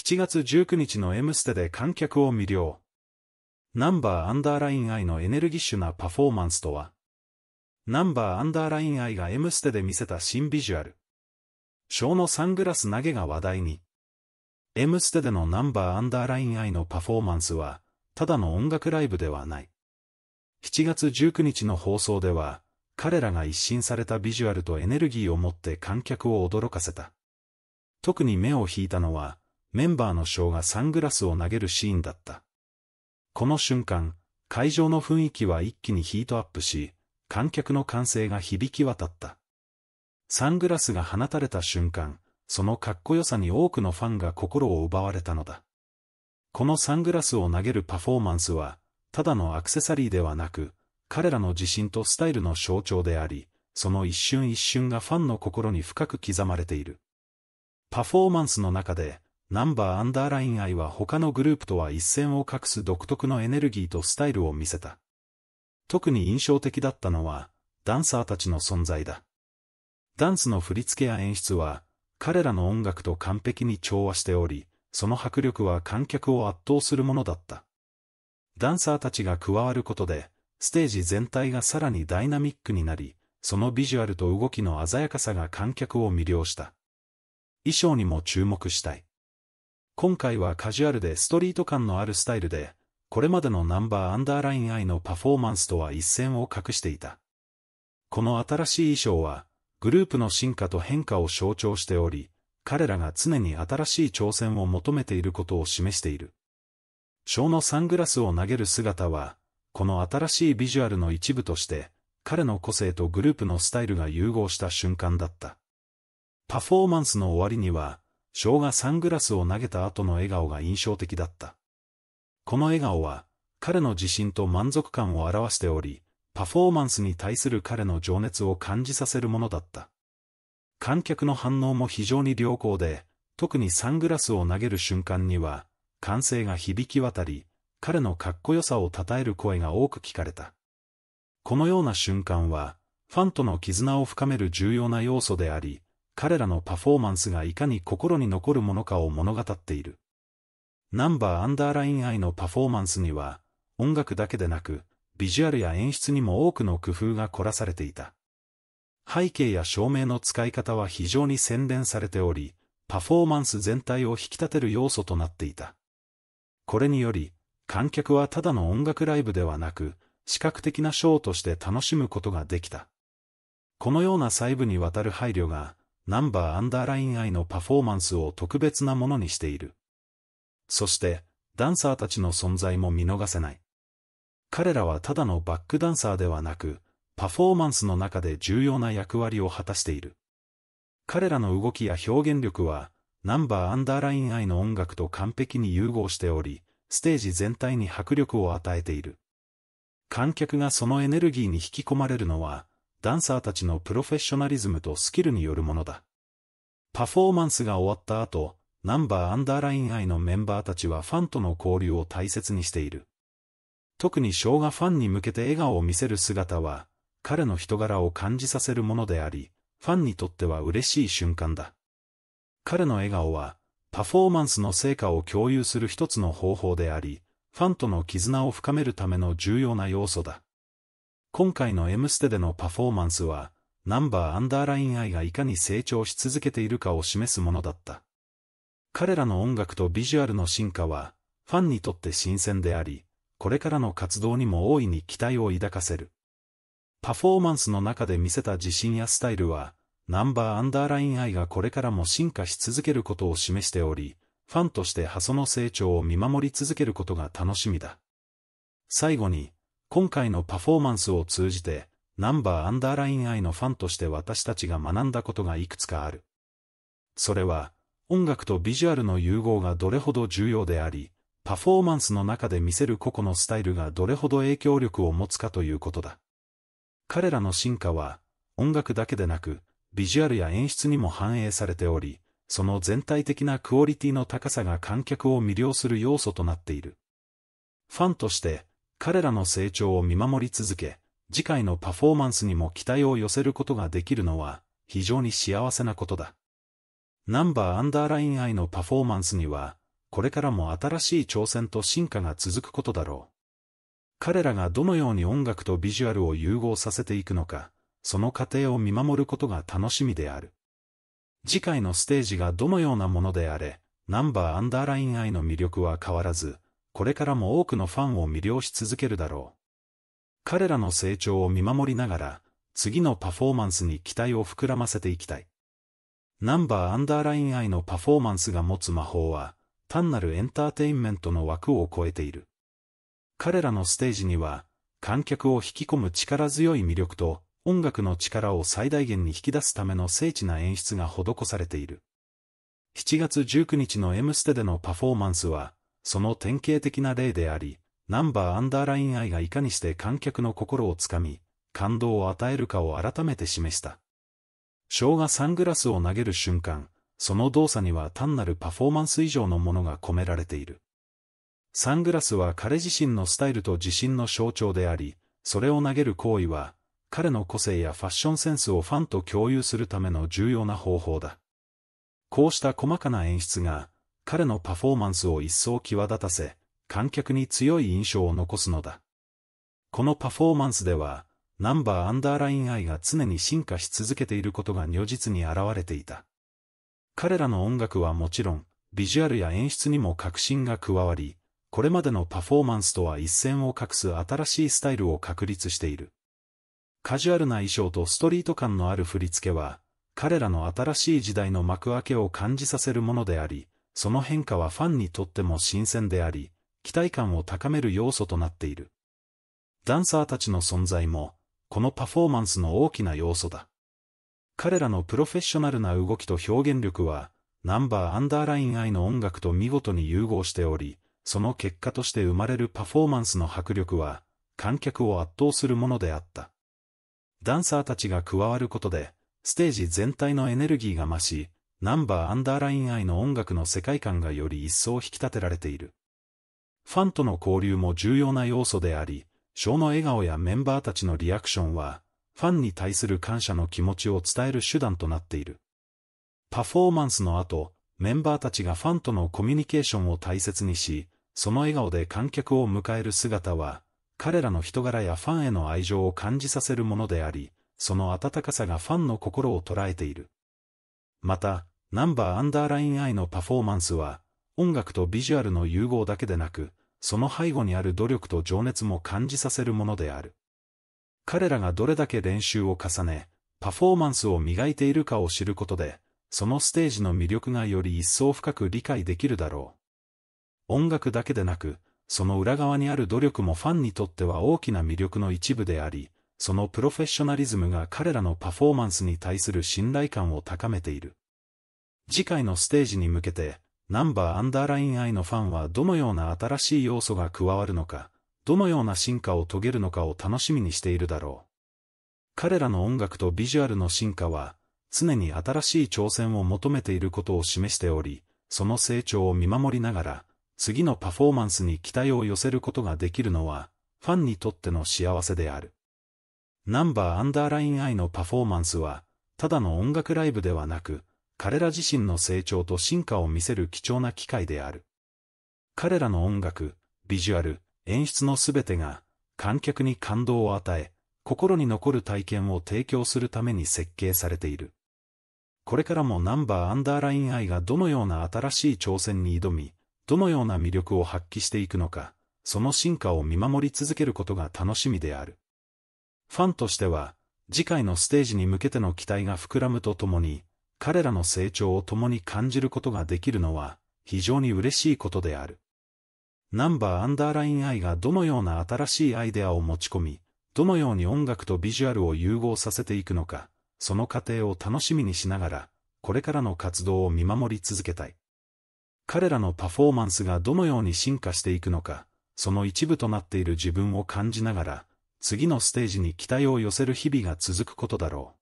7月19日の M ステで観客を魅了。ナンバーアンダーラインイのエネルギッシュなパフォーマンスとはナンバーアンダーラインイが M ステで見せた新ビジュアル。ショーのサングラス投げが話題に。M ステでのナンバーアンダーラインイのパフォーマンスは、ただの音楽ライブではない。7月19日の放送では、彼らが一新されたビジュアルとエネルギーを持って観客を驚かせた。特に目を引いたのは、メンバーのショーがサングラスを投げるシーンだった。この瞬間、会場の雰囲気は一気にヒートアップし、観客の歓声が響き渡った。サングラスが放たれた瞬間、そのかっこよさに多くのファンが心を奪われたのだ。このサングラスを投げるパフォーマンスは、ただのアクセサリーではなく、彼らの自信とスタイルの象徴であり、その一瞬一瞬がファンの心に深く刻まれている。パフォーマンスの中で、ナンバーアンダーライン愛は他のグループとは一線を画す独特のエネルギーとスタイルを見せた。特に印象的だったのは、ダンサーたちの存在だ。ダンスの振り付けや演出は、彼らの音楽と完璧に調和しており、その迫力は観客を圧倒するものだった。ダンサーたちが加わることで、ステージ全体がさらにダイナミックになり、そのビジュアルと動きの鮮やかさが観客を魅了した。衣装にも注目したい。今回はカジュアルでストリート感のあるスタイルで、これまでのナンバーアンダーライン I のパフォーマンスとは一線を画していた。この新しい衣装は、グループの進化と変化を象徴しており、彼らが常に新しい挑戦を求めていることを示している。ショーのサングラスを投げる姿は、この新しいビジュアルの一部として、彼の個性とグループのスタイルが融合した瞬間だった。パフォーマンスの終わりには、翔がサングラスを投げた後の笑顔が印象的だった。この笑顔は、彼の自信と満足感を表しており、パフォーマンスに対する彼の情熱を感じさせるものだった。観客の反応も非常に良好で、特にサングラスを投げる瞬間には、歓声が響き渡り、彼のかっこよさを称える声が多く聞かれた。このような瞬間は、ファンとの絆を深める重要な要素であり、彼らのパフォーマンスがいかに心に残るものかを物語っている。ナンバーアンダーライン愛のパフォーマンスには、音楽だけでなく、ビジュアルや演出にも多くの工夫が凝らされていた。背景や照明の使い方は非常に洗練されており、パフォーマンス全体を引き立てる要素となっていた。これにより、観客はただの音楽ライブではなく、視覚的なショーとして楽しむことができた。このような細部にわたる配慮が、ナンバーアンダーライン I のパフォーマンスを特別なものにしている。そして、ダンサーたちの存在も見逃せない。彼らはただのバックダンサーではなく、パフォーマンスの中で重要な役割を果たしている。彼らの動きや表現力は、ナンバーアンダーライン I の音楽と完璧に融合しており、ステージ全体に迫力を与えている。観客がそのエネルギーに引き込まれるのは、ダンサーたちのプロフェッショナリズムとスキルによるものだ。パフォーマンスが終わった後、ナンバーアンダーライン愛のメンバーたちはファンとの交流を大切にしている。特にショーがファンに向けて笑顔を見せる姿は、彼の人柄を感じさせるものであり、ファンにとっては嬉しい瞬間だ。彼の笑顔は、パフォーマンスの成果を共有する一つの方法であり、ファンとの絆を深めるための重要な要素だ。今回の M ステでのパフォーマンスは、ナンバーアンダーライン愛がいかに成長し続けているかを示すものだった。彼らの音楽とビジュアルの進化は、ファンにとって新鮮であり、これからの活動にも大いに期待を抱かせる。パフォーマンスの中で見せた自信やスタイルは、ナンバーアンダーライン愛がこれからも進化し続けることを示しており、ファンとしてハソの成長を見守り続けることが楽しみだ。最後に、今回のパフォーマンスを通じて、ナンバーアンダーライン愛のファンとして私たちが学んだことがいくつかある。それは、音楽とビジュアルの融合がどれほど重要であり、パフォーマンスの中で見せる個々のスタイルがどれほど影響力を持つかということだ。彼らの進化は、音楽だけでなく、ビジュアルや演出にも反映されており、その全体的なクオリティの高さが観客を魅了する要素となっている。ファンとして、彼らの成長を見守り続け、次回のパフォーマンスにも期待を寄せることができるのは、非常に幸せなことだ。ナンバーアンダーライン愛のパフォーマンスには、これからも新しい挑戦と進化が続くことだろう。彼らがどのように音楽とビジュアルを融合させていくのか、その過程を見守ることが楽しみである。次回のステージがどのようなものであれ、ナンバーアンダーライン愛の魅力は変わらず、これからも多くのファンを魅了し続けるだろう。彼らの成長を見守りながら、次のパフォーマンスに期待を膨らませていきたい。ナンバーアンダーライン愛のパフォーマンスが持つ魔法は、単なるエンターテインメントの枠を超えている。彼らのステージには、観客を引き込む力強い魅力と、音楽の力を最大限に引き出すための精緻な演出が施されている。7月19日の M ステでのパフォーマンスは、その典型的な例であり、ナンバーアンダーライン愛がいかにして観客の心をつかみ、感動を与えるかを改めて示した。ショーがサングラスを投げる瞬間、その動作には単なるパフォーマンス以上のものが込められている。サングラスは彼自身のスタイルと自信の象徴であり、それを投げる行為は、彼の個性やファッションセンスをファンと共有するための重要な方法だ。こうした細かな演出が、彼のパフォーマンスを一層際立たせ、観客に強い印象を残すのだ。このパフォーマンスでは、ナンバーアンダーラインイが常に進化し続けていることが如実に現れていた。彼らの音楽はもちろん、ビジュアルや演出にも革新が加わり、これまでのパフォーマンスとは一線を画す新しいスタイルを確立している。カジュアルな衣装とストリート感のある振り付けは、彼らの新しい時代の幕開けを感じさせるものであり、その変化はファンにとっても新鮮であり、期待感を高める要素となっている。ダンサーたちの存在も、このパフォーマンスの大きな要素だ。彼らのプロフェッショナルな動きと表現力は、ナンバーアンダーライン I の音楽と見事に融合しており、その結果として生まれるパフォーマンスの迫力は、観客を圧倒するものであった。ダンサーたちが加わることで、ステージ全体のエネルギーが増し、ナンバーアンダーライン愛の音楽の世界観がより一層引き立てられている。ファンとの交流も重要な要素であり、ショーの笑顔やメンバーたちのリアクションは、ファンに対する感謝の気持ちを伝える手段となっている。パフォーマンスの後、メンバーたちがファンとのコミュニケーションを大切にし、その笑顔で観客を迎える姿は、彼らの人柄やファンへの愛情を感じさせるものであり、その温かさがファンの心を捉えている。また、ナンバーアンダーラインアイのパフォーマンスは、音楽とビジュアルの融合だけでなく、その背後にある努力と情熱も感じさせるものである。彼らがどれだけ練習を重ね、パフォーマンスを磨いているかを知ることで、そのステージの魅力がより一層深く理解できるだろう。音楽だけでなく、その裏側にある努力もファンにとっては大きな魅力の一部であり、そのプロフェッショナリズムが彼らのパフォーマンスに対する信頼感を高めている。次回のステージに向けて、ナンバーアンダーライン I のファンはどのような新しい要素が加わるのか、どのような進化を遂げるのかを楽しみにしているだろう。彼らの音楽とビジュアルの進化は、常に新しい挑戦を求めていることを示しており、その成長を見守りながら、次のパフォーマンスに期待を寄せることができるのは、ファンにとっての幸せである。ナンバーアンダーライン I のパフォーマンスは、ただの音楽ライブではなく、彼ら自身の成長と進化を見せる貴重な機会である。彼らの音楽、ビジュアル、演出のすべてが、観客に感動を与え、心に残る体験を提供するために設計されている。これからもナンバーアンダーライン愛がどのような新しい挑戦に挑み、どのような魅力を発揮していくのか、その進化を見守り続けることが楽しみである。ファンとしては、次回のステージに向けての期待が膨らむとともに、彼らの成長を共に感じることができるのは、非常に嬉しいことである。ナンバーアンダーライン愛がどのような新しいアイデアを持ち込み、どのように音楽とビジュアルを融合させていくのか、その過程を楽しみにしながら、これからの活動を見守り続けたい。彼らのパフォーマンスがどのように進化していくのか、その一部となっている自分を感じながら、次のステージに期待を寄せる日々が続くことだろう。